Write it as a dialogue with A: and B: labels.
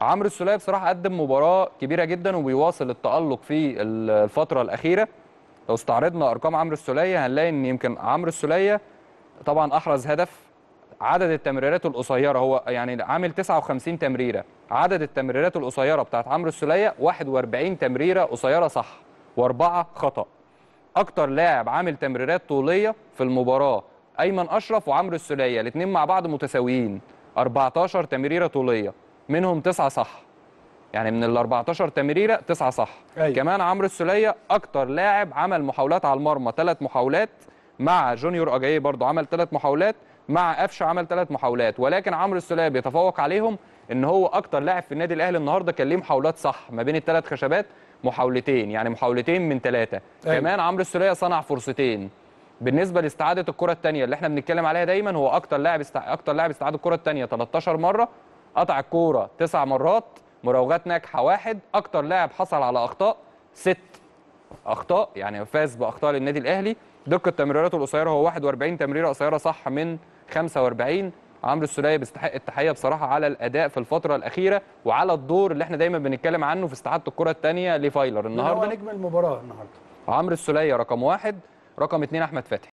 A: عمرو السوليه بصراحه قدم مباراه كبيره جدا وبيواصل التالق في الفتره الاخيره لو استعرضنا ارقام عمرو السوليه هنلاقي ان يمكن عمرو السوليه طبعا احرز هدف عدد التمريرات القصيره هو يعني عامل 59 تمريره عدد التمريرات القصيره بتاعت عمرو السوليه 41 تمريره قصيره صح واربعه خطا اكتر لاعب عامل تمريرات طوليه في المباراه ايمن اشرف وعمرو السوليه الاثنين مع بعض متساويين 14 تمريره طوليه منهم تسعه صح يعني من ال 14 تمريره تسعه صح أيوة. كمان عمرو السوليه اكتر لاعب عمل محاولات على المرمى ثلاث محاولات مع جونيور اجاي برضو عمل ثلاث محاولات مع قفشه عمل ثلاث محاولات ولكن عمرو السوليه بيتفوق عليهم ان هو اكتر لاعب في النادي الاهلي النهارده كان ليه محاولات صح ما بين الثلاث خشبات محاولتين يعني محاولتين من ثلاثه أيوة. كمان عمرو السوليه صنع فرصتين بالنسبه لاستعاده الكره الثانيه اللي احنا بنتكلم عليها دايما هو اكتر لاعب استع... اكتر لاعب استعاد الكره الثانيه 13 مره قطع الكوره تسع مرات مراوغات ناجحه واحد اكتر لاعب حصل على اخطاء ست اخطاء يعني فاز باخطاء للنادي الاهلي دقه تمريراته القصيره هو 41 تمريره قصيره صح من 45 عمرو السوليه بيستحق التحيه بصراحه على الاداء في الفتره الاخيره وعلى الدور اللي احنا دايما بنتكلم عنه في استعاده الكره الثانيه لفايلر النهارده هو
B: نجم المباراه النهارده
A: عمرو السوليه رقم واحد رقم اثنين احمد فتحي